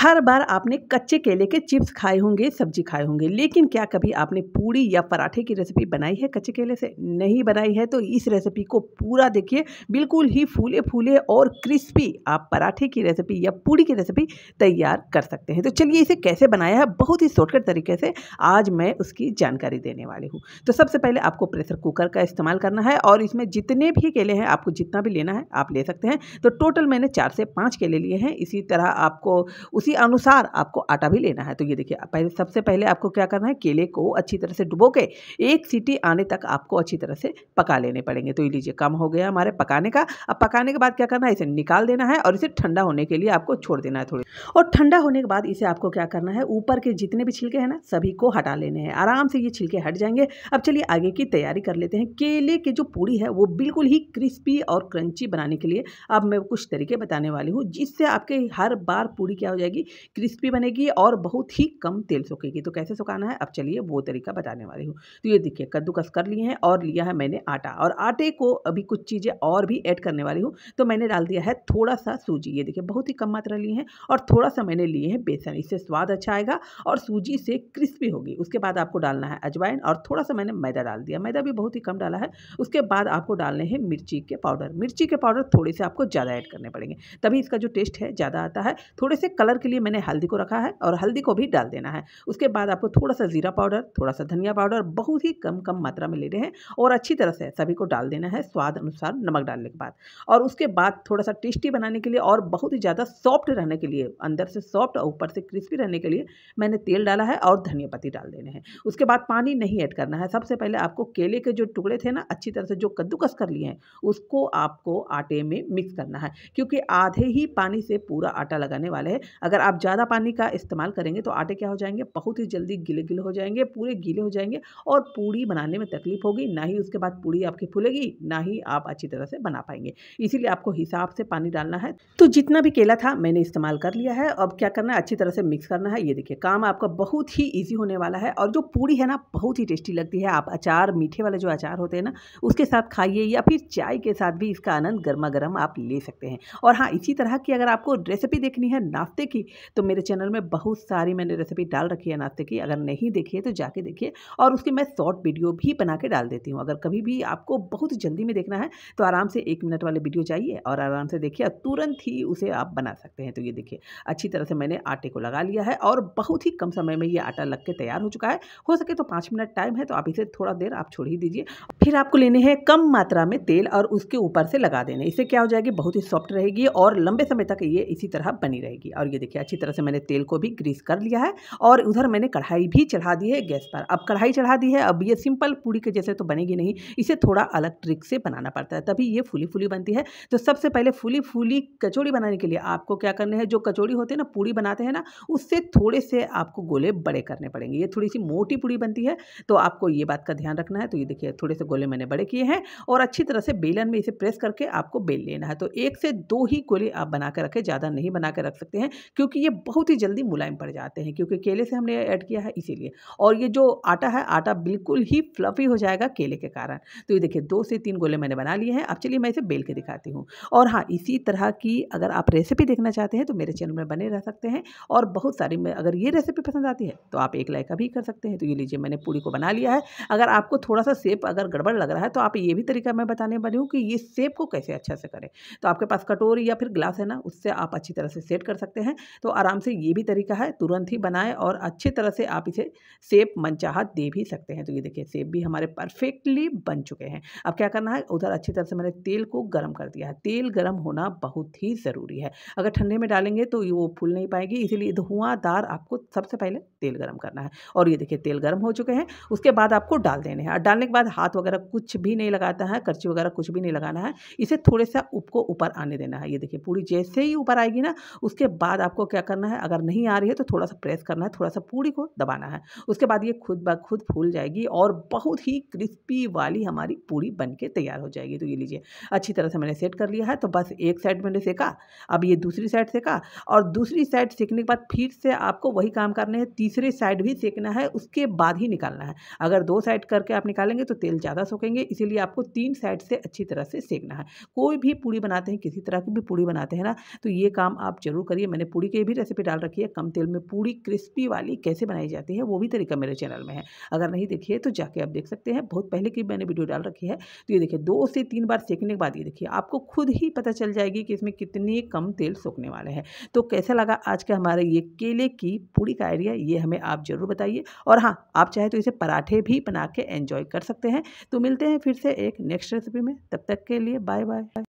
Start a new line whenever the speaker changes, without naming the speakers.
हर बार आपने कच्चे केले के चिप्स खाए होंगे सब्जी खाए होंगे लेकिन क्या कभी आपने पूड़ी या पराठे की रेसिपी बनाई है कच्चे केले से नहीं बनाई है तो इस रेसिपी को पूरा देखिए बिल्कुल ही फूले फूले और क्रिस्पी आप पराठे की रेसिपी या पूड़ी की रेसिपी तैयार कर सकते हैं तो चलिए इसे कैसे बनाया है बहुत ही शॉर्टकट तरीके से आज मैं उसकी जानकारी देने वाली हूँ तो सबसे पहले आपको प्रेशर कुकर का इस्तेमाल करना है और इसमें जितने भी केले हैं आपको जितना भी लेना है आप ले सकते हैं तो टोटल मैंने चार से पाँच केले लिए हैं इसी तरह आपको उसी उसी अनुसार आपको आटा भी लेना है तो ये देखिए पहले सबसे पहले आपको क्या करना है केले को अच्छी तरह से डुबो के एक सीटी आने तक आपको अच्छी तरह से पका लेने पड़ेंगे तो ये लीजिए कम हो गया हमारे पकाने का अब पकाने के बाद क्या करना है इसे निकाल देना है और इसे ठंडा होने के लिए आपको छोड़ देना है थोड़ी और ठंडा होने के बाद इसे आपको क्या करना है ऊपर के जितने भी छिलके हैं ना सभी को हटा लेने हैं आराम से ये छिलके हट जाएंगे अब चलिए आगे की तैयारी कर लेते हैं केले की जो पूड़ी है वो बिल्कुल ही क्रिस्पी और क्रंची बनाने के लिए अब मैं कुछ तरीके बताने वाली हूँ जिससे आपके हर बार पूरी क्या हो जाएगी बनेगी क्रिस्पी बनेगी और बहुत ही कम तेल सोखेगी तो कैसे सुखाना है अब चलिए वो तरीका बताने वाली हूँ तो ये देखिए कद्दूकस कर लिए हैं और लिया है मैंने आटा और आटे को अभी कुछ चीज़ें और भी ऐड करने वाली हूँ तो मैंने डाल दिया है थोड़ा सा सूजी ये देखिए बहुत ही कम मात्रा ली है और थोड़ा सा मैंने लिए हैं बेसन इससे स्वाद अच्छा आएगा और सूजी से क्रिस्पी होगी उसके बाद आपको डालना है अजवाइन और थोड़ा सा मैंने मैदा डाल दिया मैदा भी बहुत ही कम डाला है उसके बाद आपको डालने हैं मिर्ची के पाउडर मिर्ची के पाउडर थोड़े से आपको ज़्यादा ऐड करने पड़ेंगे तभी इसका जो टेस्ट है ज़्यादा आता है थोड़े से कलर के लिए मैंने हल्दी को रखा है और हल्दी को भी डाल देना है उसके बाद आपको थोड़ा सा ज़ीरा पाउडर थोड़ा सा धनिया पाउडर बहुत ही कम कम मात्रा में लेने हैं और अच्छी तरह से सभी को डाल देना है स्वाद अनुसार नमक डालने के बाद और उसके बाद थोड़ा सा टेस्टी बनाने के लिए और बहुत ही ज़्यादा सॉफ्ट रहने के लिए अंदर से सॉफ्ट और ऊपर से क्रिस्पी रहने के लिए मैंने तेल डाला है और धनिया पत्ती डाल देने हैं उसके बाद पानी नहीं ऐड करना है सबसे पहले आपको केले के जो टुकड़े थे ना अच्छी तरह से जो कद्दूकस कर लिए हैं उसको आपको आटे में मिक्स करना है क्योंकि आधे ही पानी से पूरा आटा लगाने वाले हैं अगर अगर आप ज़्यादा पानी का इस्तेमाल करेंगे तो आटे क्या हो जाएंगे बहुत ही जल्दी गिले गिले हो जाएंगे पूरे गीले हो जाएंगे और पूड़ी बनाने में तकलीफ होगी ना ही उसके बाद पूड़ी आपकी फूलेगी ना ही आप अच्छी तरह से बना पाएंगे इसीलिए आपको हिसाब से पानी डालना है तो जितना भी केला था मैंने इस्तेमाल कर लिया है अब क्या करना है अच्छी तरह से मिक्स करना है ये देखिए काम आपका बहुत ही ईजी होने वाला है और जो पूड़ी है ना बहुत ही टेस्टी लगती है आप अचार मीठे वाले जो अचार होते हैं ना उसके साथ खाइए या फिर चाय के साथ भी इसका आनंद गर्मा गर्म आप ले सकते हैं और हाँ इसी तरह की अगर आपको रेसिपी देखनी है नाश्ते की की तो मेरे चैनल में बहुत सारी मैंने रेसिपी डाल रखी है नाश्ते की अगर नहीं देखी है तो जाके देखिए और उसकी मैं शॉर्ट वीडियो भी बना के डाल देती हूँ अगर कभी भी आपको बहुत जल्दी में देखना है तो आराम से एक मिनट वाले वीडियो चाहिए और आराम से देखिए तुरंत ही उसे आप बना सकते हैं तो ये देखिए अच्छी तरह से मैंने आटे को लगा लिया है और बहुत ही कम समय में ये आटा लग के तैयार हो चुका है हो सके तो पाँच मिनट टाइम है तो आप इसे थोड़ा देर आप छोड़ ही दीजिए फिर आपको लेने हैं कम मात्रा में तेल और उसके ऊपर से लगा देने इससे क्या हो जाएगी बहुत ही सॉफ्ट रहेगी और लंबे समय तक ये इसी तरह बनी रहेगी और ये देखिए देखिए अच्छी तरह से मैंने तेल को भी ग्रीस कर लिया है और उधर मैंने कढ़ाई भी चढ़ा दी है गैस पर अब कढ़ाई चढ़ा दी है अब ये सिंपल पूड़ी के जैसे तो बनेगी नहीं इसे थोड़ा अलग ट्रिक से बनाना पड़ता है तभी ये फूली फूली बनती है तो सबसे पहले फूली फूली कचौड़ी बनाने के लिए आपको क्या करना है जो कचौड़ी होती है ना पूड़ी बनाते हैं ना उससे थोड़े से आपको गोले बड़े करने पड़ेंगे ये थोड़ी सी मोटी पूड़ी बनती है तो आपको ये बात का ध्यान रखना है तो ये देखिए थोड़े से गोले मैंने बड़े किए हैं और अच्छी तरह से बेलन में इसे प्रेस करके आपको बेल लेना है तो एक से दो ही गोले आप बना के रखें ज़्यादा नहीं बना के रख सकते हैं क्योंकि ये बहुत ही जल्दी मुलायम पड़ जाते हैं क्योंकि केले से हमने ऐड किया है इसीलिए और ये जो आटा है आटा बिल्कुल ही फ्लफी हो जाएगा केले के कारण तो ये देखिए दो से तीन गोले मैंने बना लिए हैं अब चलिए मैं इसे बेल के दिखाती हूँ और हाँ इसी तरह की अगर आप रेसिपी देखना चाहते हैं तो मेरे चैनल में बने रह सकते हैं और बहुत सारी में अगर ये रेसिपी पसंद आती है तो आप एक लाइक भी कर सकते हैं तो ये लीजिए मैंने पूरी को बना लिया है अगर आपको थोड़ा सा सेप अगर गड़बड़ लग रहा है तो आप ये भी तरीका मैं बताने वाली हूँ कि ये सेप को कैसे अच्छा से करें तो आपके पास कटोरी या फिर ग्लास है ना उससे आप अच्छी तरह से सेट कर सकते हैं तो आराम से ये भी तरीका है तुरंत ही बनाएं और अच्छी तरह से आप इसे सेब मनचाहा दे भी सकते हैं तो ये देखिए सेब भी हमारे परफेक्टली बन चुके हैं अब क्या करना है उधर अच्छी तरह से मैंने तेल को गर्म कर दिया है तेल गर्म होना बहुत ही ज़रूरी है अगर ठंडे में डालेंगे तो वो फूल नहीं पाएगी इसीलिए धुआँदार आपको सबसे पहले तेल गर्म करना है और ये देखिए तेल गर्म हो चुके हैं उसके बाद आपको डाल देने हैं और डालने के बाद हाथ वगैरह कुछ भी नहीं लगाता है कर्ची वगैरह कुछ भी नहीं लगाना है इसे थोड़े सा उपको ऊपर आने देना है ये देखिए पूरी जैसे ही ऊपर आएगी ना उसके बाद आपको आपको क्या करना है अगर नहीं आ रही है तो थोड़ा सा प्रेस करना है थोड़ा सा पूड़ी को दबाना है उसके बाद ये खुद ब खुद फूल जाएगी और बहुत ही क्रिस्पी वाली हमारी पूड़ी बन के तैयार हो जाएगी तो ये लीजिए अच्छी तरह से मैंने सेट कर लिया है तो बस एक साइड मैंने सेका अब ये दूसरी साइड सेका और दूसरी साइड सेकने के बाद फिर से आपको वही काम करना है तीसरी साइड भी सेकना है उसके बाद ही निकालना है अगर दो साइड करके आप निकालेंगे तो तेल ज़्यादा सोखेंगे इसीलिए आपको तीन साइड से अच्छी तरह से सेकना है कोई भी पूड़ी बनाते हैं किसी तरह की भी पूड़ी बनाते हैं ना तो ये काम आप जरूर करिए मैंने पूड़ी की भी रेसिपी डाल रखी है कम तेल में पूरी क्रिस्पी वाली कैसे बनाई जाती है वो भी तरीका मेरे चैनल में है अगर नहीं देखिए तो जाके आप देख सकते हैं बहुत पहले की मैंने वीडियो डाल रखी है तो ये देखिए दो से तीन बार सेकने के बाद ये देखिए आपको खुद ही पता चल जाएगी कि इसमें कितने कम तेल सोखने वाले हैं तो कैसा लगा आज का हमारे ये केले की पूरी का आइडिया ये हमें आप ज़रूर बताइए और हाँ आप चाहे तो इसे पराठे भी बना के एंजॉय कर सकते हैं तो मिलते हैं फिर से एक नेक्स्ट रेसिपी में तब तक के लिए बाय बाय